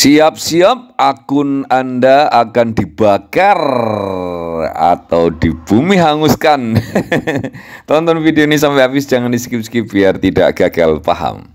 Siap-siap akun Anda akan dibakar atau di bumi hanguskan. Tonton video ini sampai habis jangan di skip-skip biar tidak gagal paham.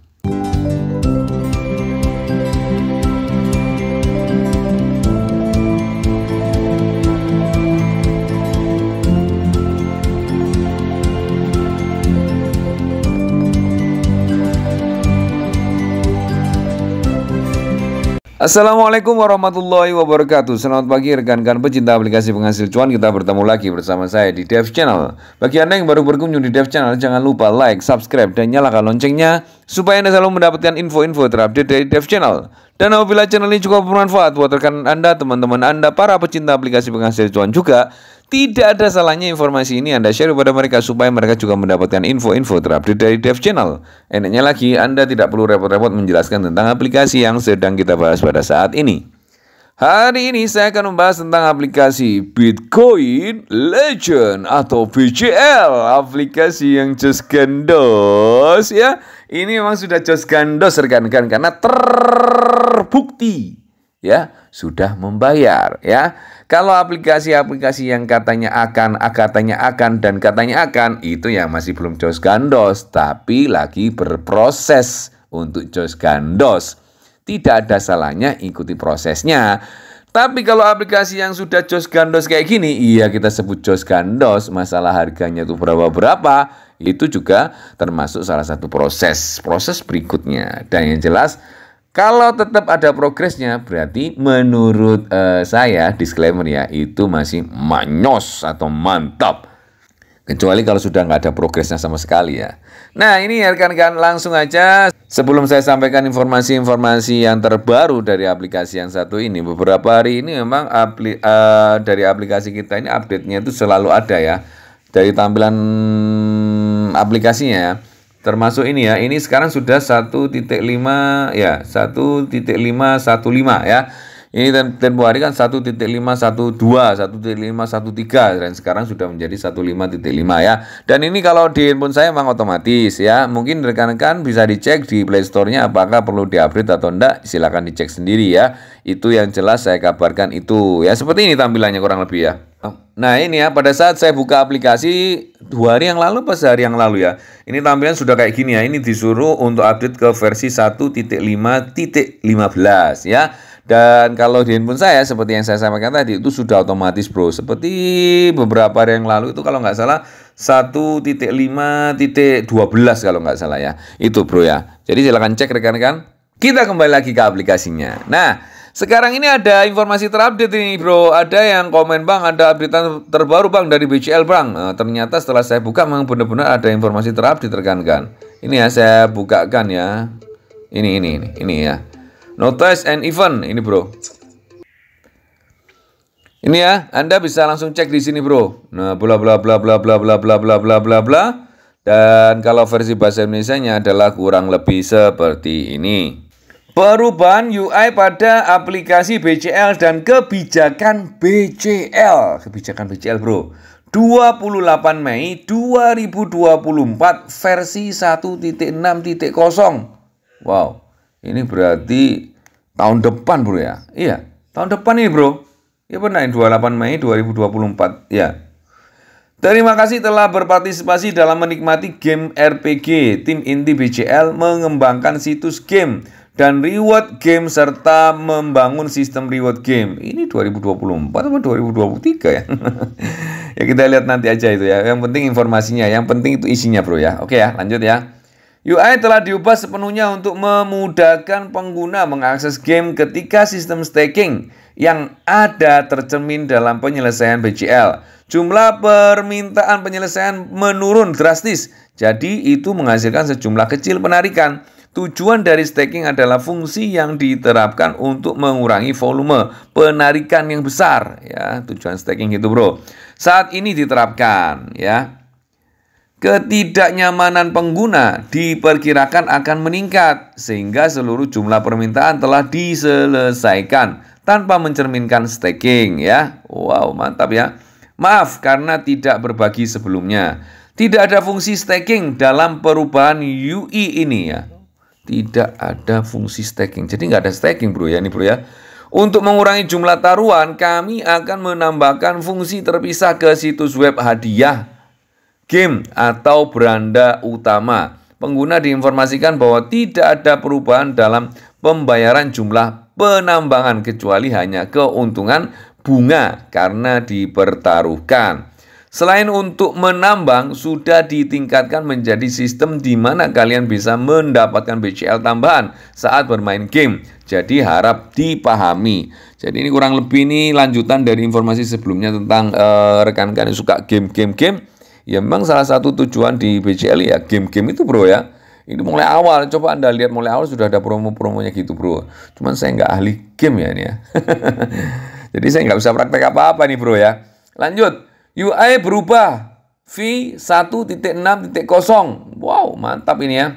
Assalamualaikum warahmatullahi wabarakatuh Selamat pagi rekan-rekan pecinta aplikasi penghasil cuan Kita bertemu lagi bersama saya di Dev Channel Bagi Anda yang baru berkunjung di Dev Channel Jangan lupa like, subscribe, dan nyalakan loncengnya Supaya Anda selalu mendapatkan info-info terupdate dari Dev Channel Dan apabila channel ini cukup bermanfaat buat rekan Anda, teman-teman Anda Para pecinta aplikasi penghasil cuan juga tidak ada salahnya informasi ini Anda share kepada mereka supaya mereka juga mendapatkan info-info terupdate dari Dev Channel. Enaknya lagi, Anda tidak perlu repot-repot menjelaskan tentang aplikasi yang sedang kita bahas pada saat ini. Hari ini saya akan membahas tentang aplikasi Bitcoin Legend atau BCL, aplikasi yang just gandos ya. Ini memang sudah just gandos rekan-rekan karena terbukti ya sudah membayar ya. Kalau aplikasi-aplikasi yang katanya akan, katanya akan dan katanya akan itu yang masih belum jos gandos tapi lagi berproses untuk jos gandos. Tidak ada salahnya ikuti prosesnya. Tapi kalau aplikasi yang sudah jos gandos kayak gini, iya kita sebut jos gandos, masalah harganya itu berapa-berapa, itu juga termasuk salah satu proses, proses berikutnya. Dan yang jelas kalau tetap ada progresnya, berarti menurut uh, saya disclaimer ya itu masih manyos atau mantap. Kecuali kalau sudah nggak ada progresnya sama sekali ya. Nah ini ya rekan-rekan langsung aja. Sebelum saya sampaikan informasi-informasi yang terbaru dari aplikasi yang satu ini, beberapa hari ini memang apli uh, dari aplikasi kita ini update-nya itu selalu ada ya. Dari tampilan aplikasinya ya termasuk ini ya ini sekarang sudah 1.5 ya 1.515 ya ini tempo hari kan 1.512, 1.513 dan sekarang sudah menjadi 15.5 ya. Dan ini kalau di handphone saya memang otomatis ya. Mungkin rekan-rekan bisa dicek di Play Store-nya apakah perlu diupgrade atau enggak, silahkan dicek sendiri ya. Itu yang jelas saya kabarkan itu ya. Seperti ini tampilannya kurang lebih ya. Nah ini ya, pada saat saya buka aplikasi dua hari yang lalu pas hari yang lalu ya. Ini tampilan sudah kayak gini ya, ini disuruh untuk update ke versi 1.5.15 ya. Dan kalau di handphone saya seperti yang saya sampaikan tadi itu sudah otomatis bro. Seperti beberapa hari yang lalu itu kalau nggak salah 1.5.12 kalau nggak salah ya. Itu bro ya. Jadi silahkan cek rekan-rekan. Kita kembali lagi ke aplikasinya. Nah sekarang ini ada informasi terupdate ini bro. Ada yang komen bang, ada update terbaru bang dari BCL bang. Nah, ternyata setelah saya buka memang benar-benar ada informasi terupdate rekan kan. Ini ya saya bukakan ya. Ini ini ini ini ya. Notice and event ini bro. Ini ya, Anda bisa langsung cek di sini bro. Nah, bla bla bla bla bla bla bla bla bla bla bla. Dan kalau versi bahasa Indonesia-nya adalah kurang lebih seperti ini. Perubahan UI pada aplikasi BCL dan kebijakan BCL. Kebijakan BCL, Bro. 28 Mei 2024 versi 1.6.0. Wow. Ini berarti tahun depan, Bro ya. Iya, tahun depan ini, Bro. Ya benar, 28 Mei 2024. Ya. Terima kasih telah berpartisipasi dalam menikmati game RPG. Tim inti BCL mengembangkan situs game dan reward game serta membangun sistem reward game. Ini 2024 atau 2023 ya? ya kita lihat nanti aja itu ya. Yang penting informasinya, yang penting itu isinya bro ya. Oke ya, lanjut ya. UI telah diubah sepenuhnya untuk memudahkan pengguna mengakses game ketika sistem staking yang ada tercermin dalam penyelesaian BCL. Jumlah permintaan penyelesaian menurun drastis, jadi itu menghasilkan sejumlah kecil penarikan Tujuan dari staking adalah fungsi yang diterapkan untuk mengurangi volume penarikan yang besar ya. Tujuan staking itu, Bro. Saat ini diterapkan ya. Ketidaknyamanan pengguna diperkirakan akan meningkat sehingga seluruh jumlah permintaan telah diselesaikan tanpa mencerminkan staking ya. Wow, mantap ya. Maaf karena tidak berbagi sebelumnya. Tidak ada fungsi staking dalam perubahan UI e ini ya tidak ada fungsi staking. Jadi nggak ada staking bro ya ini bro ya. Untuk mengurangi jumlah taruhan, kami akan menambahkan fungsi terpisah ke situs web hadiah, game, atau beranda utama. Pengguna diinformasikan bahwa tidak ada perubahan dalam pembayaran jumlah penambangan kecuali hanya keuntungan bunga karena dipertaruhkan. Selain untuk menambang, sudah ditingkatkan menjadi sistem di mana kalian bisa mendapatkan BCL tambahan saat bermain game. Jadi harap dipahami. Jadi ini kurang lebih ini lanjutan dari informasi sebelumnya tentang uh, eh, rekan rekan yang suka game-game game. Ya memang salah satu tujuan di BCL ya game-game itu bro ya. Ini mulai awal, coba Anda lihat mulai awal sudah ada promo-promonya gitu bro. Cuman saya nggak ahli game ya ini ya. Jadi saya nggak bisa praktek apa-apa nih bro ya. Lanjut. UI berubah V 1.6.0. Wow, mantap ini ya.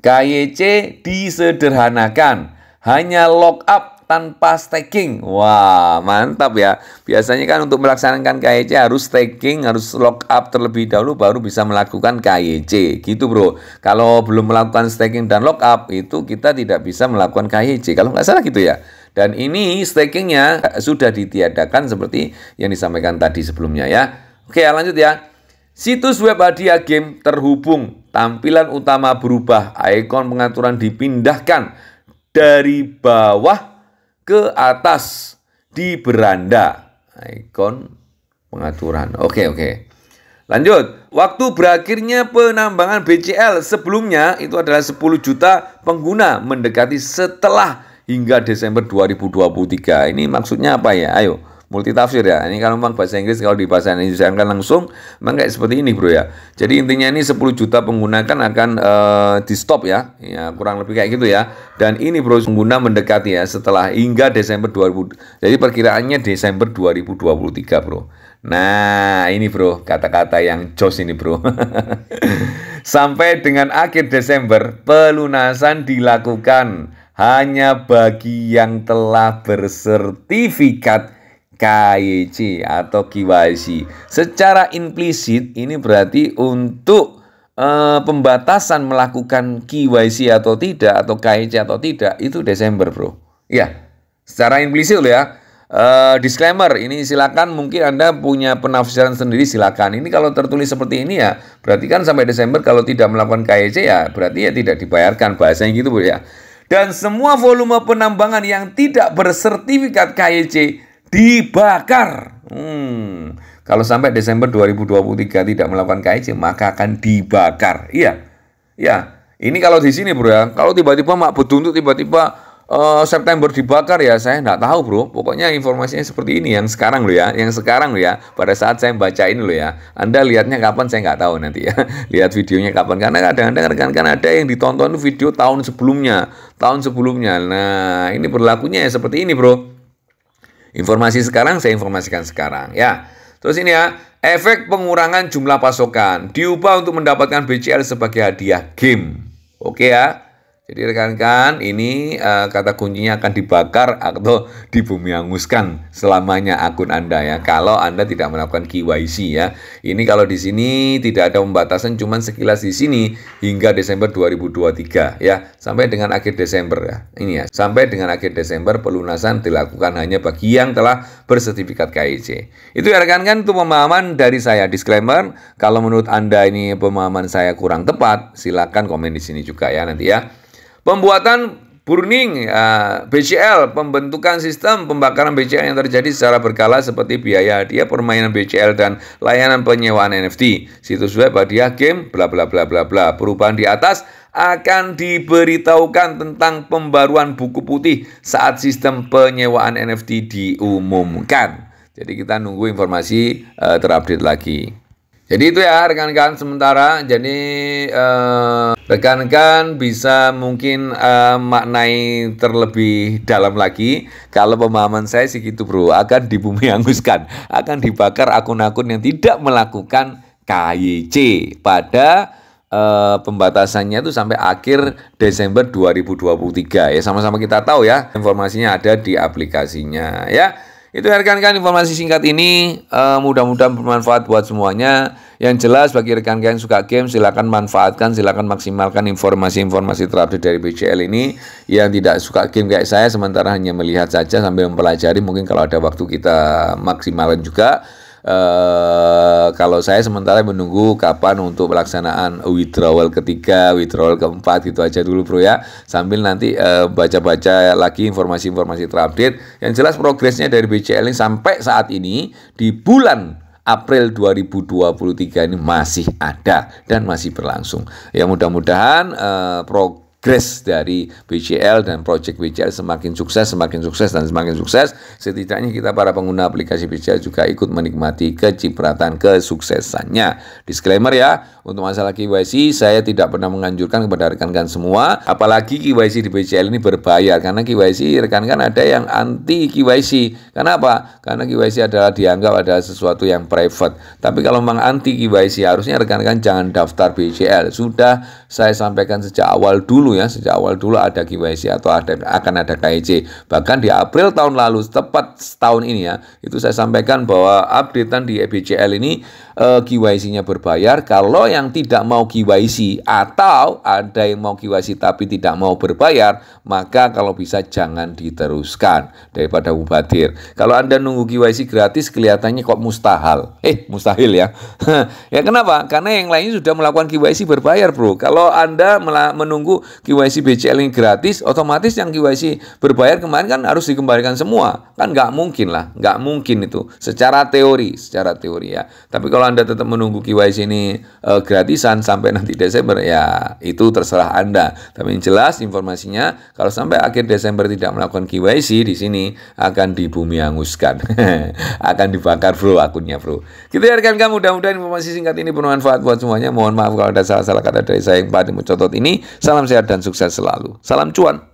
KYC disederhanakan, hanya lock up tanpa staking. Wah, mantap ya. Biasanya kan untuk melaksanakan KYC harus staking, harus lock up terlebih dahulu baru bisa melakukan KYC. Gitu, Bro. Kalau belum melakukan staking dan lock up itu kita tidak bisa melakukan KYC. Kalau nggak salah gitu ya. Dan ini stakingnya sudah ditiadakan seperti yang disampaikan tadi sebelumnya ya. Oke, lanjut ya. Situs web hadiah game terhubung, tampilan utama berubah, ikon pengaturan dipindahkan dari bawah ke atas di beranda. Ikon pengaturan. Oke, oke. Lanjut, waktu berakhirnya penambangan BCL sebelumnya itu adalah 10 juta pengguna mendekati setelah hingga Desember 2023. Ini maksudnya apa ya? Ayo, multitafsir ya. Ini kalau memang bahasa Inggris kalau di bahasa Indonesia kan langsung, memang kayak seperti ini bro ya. Jadi intinya ini 10 juta pengguna kan akan uh, eh, di stop ya. ya. kurang lebih kayak gitu ya. Dan ini bro pengguna mendekati ya setelah hingga Desember 2000. Jadi perkiraannya Desember 2023 bro. Nah, ini bro, kata-kata yang jos ini bro. Sampai dengan akhir Desember, pelunasan dilakukan hanya bagi yang telah bersertifikat KYC atau KYC. Secara implisit ini berarti untuk e, pembatasan melakukan KYC atau tidak atau KYC atau tidak itu Desember, Bro. Ya. Secara implisit ya. E, disclaimer ini silakan mungkin Anda punya penafsiran sendiri silakan. Ini kalau tertulis seperti ini ya, berarti kan sampai Desember kalau tidak melakukan KYC ya berarti ya tidak dibayarkan bahasanya gitu, bro ya dan semua volume penambangan yang tidak bersertifikat KYC dibakar. Hmm. Kalau sampai Desember 2023 tidak melakukan KYC maka akan dibakar. Iya. Ya. Ini kalau di sini bro ya, kalau tiba-tiba mak betuntut tiba-tiba Eh, September dibakar ya saya nggak tahu bro pokoknya informasinya seperti ini yang sekarang lo ya yang sekarang lo ya pada saat saya bacain lo ya anda lihatnya kapan saya nggak tahu nanti ya lihat videonya kapan karena kadang-kadang rekan-rekan ada yang ditonton video tahun sebelumnya tahun sebelumnya nah ini berlakunya ya seperti ini bro informasi sekarang saya informasikan sekarang ya terus ini ya efek pengurangan jumlah pasokan diubah untuk mendapatkan BCL sebagai hadiah game oke ya jadi rekan-rekan, ini uh, kata kuncinya akan dibakar atau dibumi selamanya akun Anda ya. Kalau Anda tidak melakukan KYC ya. Ini kalau di sini tidak ada pembatasan cuman sekilas di sini hingga Desember 2023 ya. Sampai dengan akhir Desember ya. Ini ya. Sampai dengan akhir Desember pelunasan dilakukan hanya bagi yang telah bersertifikat KYC. Itu ya rekan-rekan itu pemahaman dari saya. Disclaimer, kalau menurut Anda ini pemahaman saya kurang tepat, silakan komen di sini juga ya nanti ya. Pembuatan burning uh, ya, BCL, pembentukan sistem pembakaran BCL yang terjadi secara berkala seperti biaya hadiah permainan BCL dan layanan penyewaan NFT. Situs web hadiah game bla bla bla bla bla. Perubahan di atas akan diberitahukan tentang pembaruan buku putih saat sistem penyewaan NFT diumumkan. Jadi kita nunggu informasi uh, terupdate lagi. Jadi itu ya rekan-rekan sementara. Jadi eh, rekan-rekan bisa mungkin eh, maknai terlebih dalam lagi. Kalau pemahaman saya sih gitu bro, akan dibumi anguskan. akan dibakar akun-akun yang tidak melakukan KYC pada uh, pembatasannya itu sampai akhir Desember 2023 ya. Sama-sama kita tahu ya, informasinya ada di aplikasinya ya. Itu rekan-rekan informasi singkat ini uh, mudah-mudahan bermanfaat buat semuanya. Yang jelas bagi rekan-rekan yang suka game silakan manfaatkan, silakan maksimalkan informasi-informasi terupdate dari BCL ini. Yang tidak suka game kayak saya sementara hanya melihat saja sambil mempelajari mungkin kalau ada waktu kita maksimalkan juga. Eh, kalau saya sementara menunggu kapan untuk pelaksanaan withdrawal ketiga, withdrawal keempat gitu aja dulu bro ya. Sambil nanti baca eh, baca-baca lagi informasi-informasi terupdate. Yang jelas progresnya dari BCL ini sampai saat ini di bulan April 2023 ini masih ada dan masih berlangsung. Ya mudah-mudahan uh, eh, progres grace dari BCL dan project BCL semakin sukses, semakin sukses dan semakin sukses. Setidaknya kita para pengguna aplikasi BCL juga ikut menikmati kecipratan kesuksesannya. Disclaimer ya, untuk masalah KYC saya tidak pernah menganjurkan kepada rekan-rekan semua, apalagi KYC di BCL ini berbayar karena KYC rekan-rekan ada yang anti KYC. Kenapa? Karena KYC adalah dianggap adalah sesuatu yang private. Tapi kalau memang anti KYC harusnya rekan-rekan jangan daftar BCL. Sudah saya sampaikan sejak awal dulu dulu ya, sejak awal dulu ada KYC atau ada, akan ada KYC e Bahkan di April tahun lalu, tepat setahun ini ya, itu saya sampaikan bahwa updatean di EBCL ini eh, KYC-nya berbayar. Kalau yang tidak mau KYC atau ada yang mau KYC tapi tidak mau berbayar, maka kalau bisa jangan diteruskan daripada mubadir. Kalau Anda nunggu KYC gratis, kelihatannya kok mustahil. Eh, mustahil ya. ya kenapa? Karena yang lainnya sudah melakukan KYC berbayar, bro. Kalau Anda menunggu KYC BCL ini gratis, otomatis yang KYC berbayar kemarin kan harus dikembalikan semua. Kan nggak mungkin lah, nggak mungkin itu. Secara teori, secara teori ya. Tapi kalau Anda tetap menunggu KYC ini e, gratisan sampai nanti Desember, ya itu terserah Anda. Tapi yang jelas informasinya, kalau sampai akhir Desember tidak melakukan KYC di sini, akan dibumi bumi hanguskan. akan dibakar bro akunnya bro. Kita ya rekan kamu mudah-mudahan informasi singkat ini bermanfaat buat semuanya. Mohon maaf kalau ada salah-salah kata dari saya yang pada mencotot ini. Salam sehat dan sukses selalu. Salam cuan.